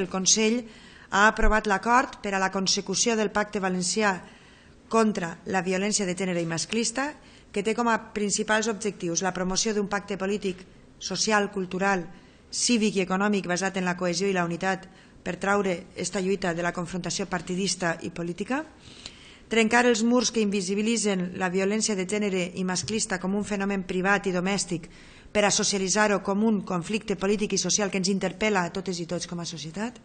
El Consell ha aprovat l'acord per a la consecució del Pacte Valencià contra la violència de gènere i masclista, que té com a principals objectius la promoció d'un pacte polític, social, cultural, cívic i econòmic basat en la cohesió i la unitat per traure esta lluita de la confrontació partidista i política, trencar els murs que invisibilitzen la violència de gènere i masclista com un fenomen privat i domèstic per a socialitzar-ho com un conflicte polític i social que ens interpel·la a totes i tots com a societat,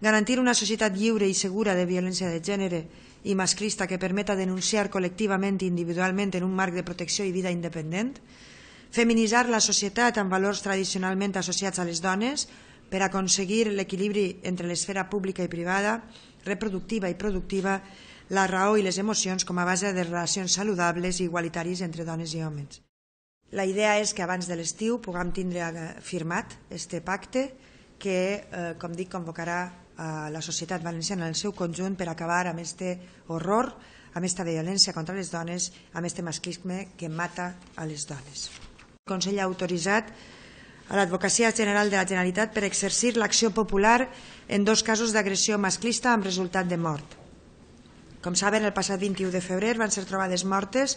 garantir una societat lliure i segura de violència de gènere i masclista que permeta denunciar col·lectivament i individualment en un marc de protecció i vida independent, feminitzar la societat amb valors tradicionalment associats a les dones per aconseguir l'equilibri entre l'esfera pública i privada, reproductiva i productiva, la raó i les emocions com a base de relacions saludables i igualitaris entre dones i homes. La idea és que abans de l'estiu puguem tindre eh, firmat este pacte que, eh, com dic, convocarà a eh, la societat valenciana en el seu conjunt per acabar amb este horror, amb esta violència contra les dones, amb este masclisme que mata a les dones. El Consell ha autoritzat a l'Advocacia General de la Generalitat per exercir l'acció popular en dos casos d'agressió masclista amb resultat de mort. Com saben, el passat 21 de febrer van ser trobades mortes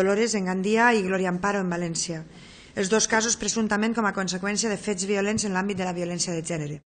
Dolores en Gandia i Gloria Amparo en València, els dos casos presumptament com a conseqüència de fets violents en l'àmbit de la violència de gènere.